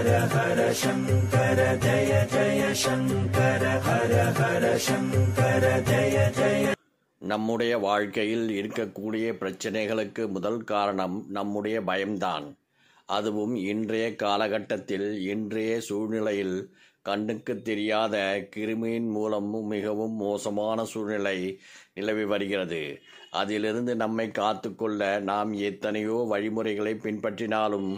ஹர ஹர சங்கர ஜய ஜய சங்கர ஹர ஹர சங்கர ஜய ஜய நம்முடைய வாழ்க்கையில் இருக்கக்கூடிய பிரச்சனைகளுக்கு முதல் காரணம் நம்முடைய பயம்தான் அதுவும் இன்றைய காலகட்டத்தில் இன்றைய சூழ்நிலையில் கண்ணுக்கு தெரியாத கிருமியின் மூலமும் மிகவும் மோசமான சூழ்நிலை நிலவி வருகிறது அதிலிருந்து நம்மை காத்துக்கொள்ள நாம் எத்தனையோ வழிமுறைகளை பின்பற்றினாலும்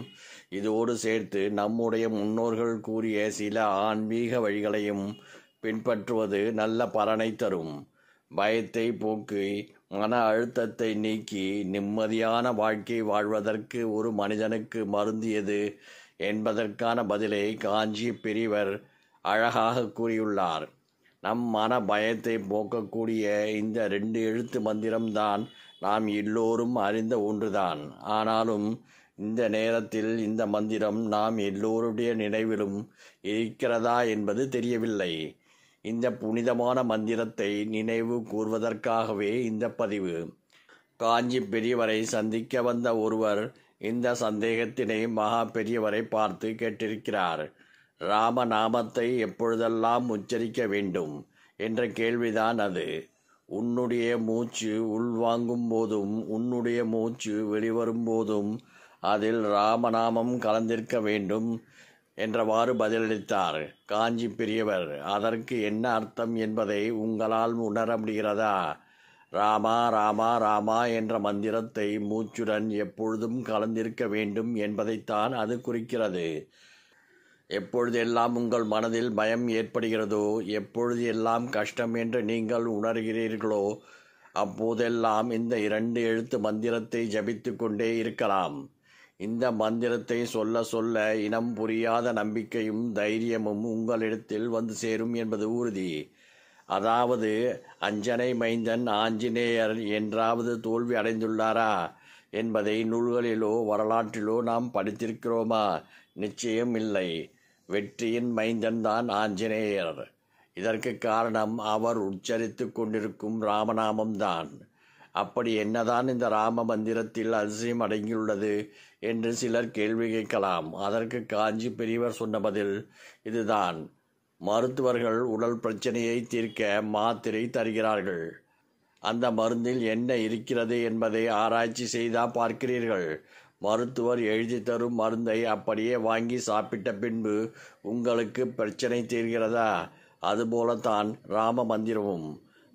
இதோடு சேர்த்து நம்முடைய முன்னோர்கள் கூறிய சில ஆன்மீக வழிகளையும் பின்பற்றுவது நல்ல பலனை தரும் பயத்தை போக்கி மன அழுத்தத்தை நீக்கி நிம்மதியான வாழ்க்கை வாழ்வதற்கு ஒரு மனிதனுக்கு மருந்தியது என்பதற்கான பதிலை காஞ்சி பெரியவர் அழகாக கூறியுள்ளார் நம் மன பயத்தை போக்கக்கூடிய இந்த ரெண்டு எழுத்து மந்திரம்தான் நாம் எல்லோரும் அறிந்த ஒன்றுதான் ஆனாலும் இந்த நேரத்தில் இந்த மந்திரம் நாம் எல்லோருடைய நினைவிலும் இருக்கிறதா என்பது தெரியவில்லை இந்த புனிதமான மந்திரத்தை நினைவு கூர்வதற்காகவே இந்த பதிவு காஞ்சி பெரியவரை சந்திக்க வந்த ஒருவர் இந்த சந்தேகத்தினை மகா பெரியவரை பார்த்து கேட்டிருக்கிறார் ராமநாமத்தை எப்பொழுதெல்லாம் உச்சரிக்க வேண்டும் என்ற கேள்விதான் அது உன்னுடைய மூச்சு உள்வாங்கும் போதும் உன்னுடைய மூச்சு வெளிவரும் போதும் அதில் ராமநாமம் கலந்திருக்க வேண்டும் என்றவாறு பதிலளித்தார் காஞ்சி பெரியவர் அதற்கு என்ன அர்த்தம் என்பதை உங்களால் உணர முடிகிறதா ராமா ராமா ராமா என்ற மந்திரத்தை மூச்சுடன் எப்பொழுதும் கலந்திருக்க வேண்டும் என்பதைத்தான் அது குறிக்கிறது எப்பொழுது எல்லாம் உங்கள் மனதில் பயம் ஏற்படுகிறதோ எப்பொழுது எல்லாம் கஷ்டம் என்று நீங்கள் உணர்கிறீர்களோ அப்போதெல்லாம் இந்த இரண்டு எழுத்து மந்திரத்தை ஜபித்து கொண்டே இருக்கலாம் இந்த மந்திரத்தை சொல்ல சொல்ல இனம் புரியாத நம்பிக்கையும் தைரியமும் உங்களிடத்தில் வந்து சேரும் என்பது உறுதி அதாவது அஞ்சனை மைந்தன் ஆஞ்சநேயர் என்றாவது தோல்வி அடைந்துள்ளாரா என்பதை நூல்களிலோ வரலாற்றிலோ நாம் படித்திருக்கிறோமா நிச்சயம் இல்லை வெற்றியின் மைந்தன்தான் ஆஞ்சநேயர் இதற்கு காரணம் அவர் உச்சரித்து கொண்டிருக்கும் ராமநாமம்தான் அப்படி என்னதான் இந்த ராம மந்திரத்தில் அதிசயம் அடங்கியுள்ளது என்று சிலர் கேள்வி கேட்கலாம் அதற்கு காஞ்சி பெரியவர் சொன்ன பதில் இதுதான் மருத்துவர்கள் உடல் பிரச்சனையை தீர்க்க மாத்திரை தருகிறார்கள் அந்த மருந்தில் என்ன இருக்கிறது என்பதை ஆராய்ச்சி செய்தா பார்க்கிறீர்கள் மருத்துவர் எழுதி தரும் மருந்தை அப்படியே வாங்கி சாப்பிட்ட பின்பு உங்களுக்கு பிரச்சனை தீர்கிறதா அதுபோலத்தான் ராம மந்திரமும்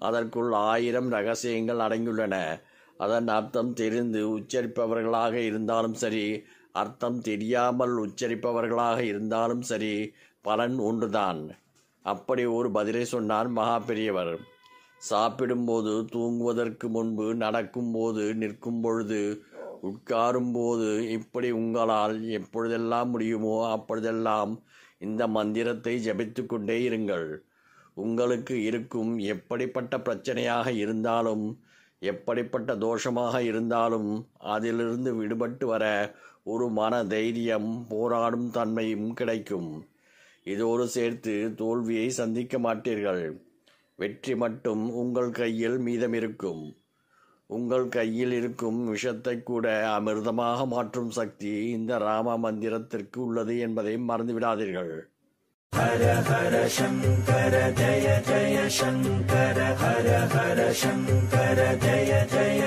அதற்குள் ஆயிரம் ரகசியங்கள் அடங்கியுள்ளன அதன் அர்த்தம் தெரிந்து உச்சரிப்பவர்களாக இருந்தாலும் சரி அர்த்தம் தெரியாமல் உச்சரிப்பவர்களாக இருந்தாலும் சரி பலன் ஒன்றுதான் அப்படி ஒரு பதிலை சொன்னார் மகா பெரியவர் சாப்பிடும்போது தூங்குவதற்கு முன்பு நடக்கும்போது நிற்கும் பொழுது உட்காரும்போது இப்படி உங்களால் எப்பொழுதெல்லாம் முடியுமோ அப்பொழுதெல்லாம் இந்த மந்திரத்தை ஜபித்து கொண்டே இருங்கள் உங்களுக்கு இருக்கும் எப்படிப்பட்ட பிரச்சனையாக இருந்தாலும் எப்படிப்பட்ட தோஷமாக இருந்தாலும் அதிலிருந்து விடுபட்டு வர ஒரு மன தைரியம் போராடும் தன்மையும் கிடைக்கும் இதோடு சேர்த்து தோல்வியை சந்திக்க மாட்டீர்கள் வெற்றி மட்டும் உங்கள் கையில் மீதமிருக்கும் உங்கள் கையில் இருக்கும் விஷத்தை கூட அமிர்தமாக மாற்றும் சக்தி இந்த ராம மந்திரத்திற்கு உள்ளது என்பதையும் மறந்துவிடாதீர்கள் ஹர ஹர சங்கர ஜய ஜய சங்கர ஹர ஹர சங்கர ஜய ஜய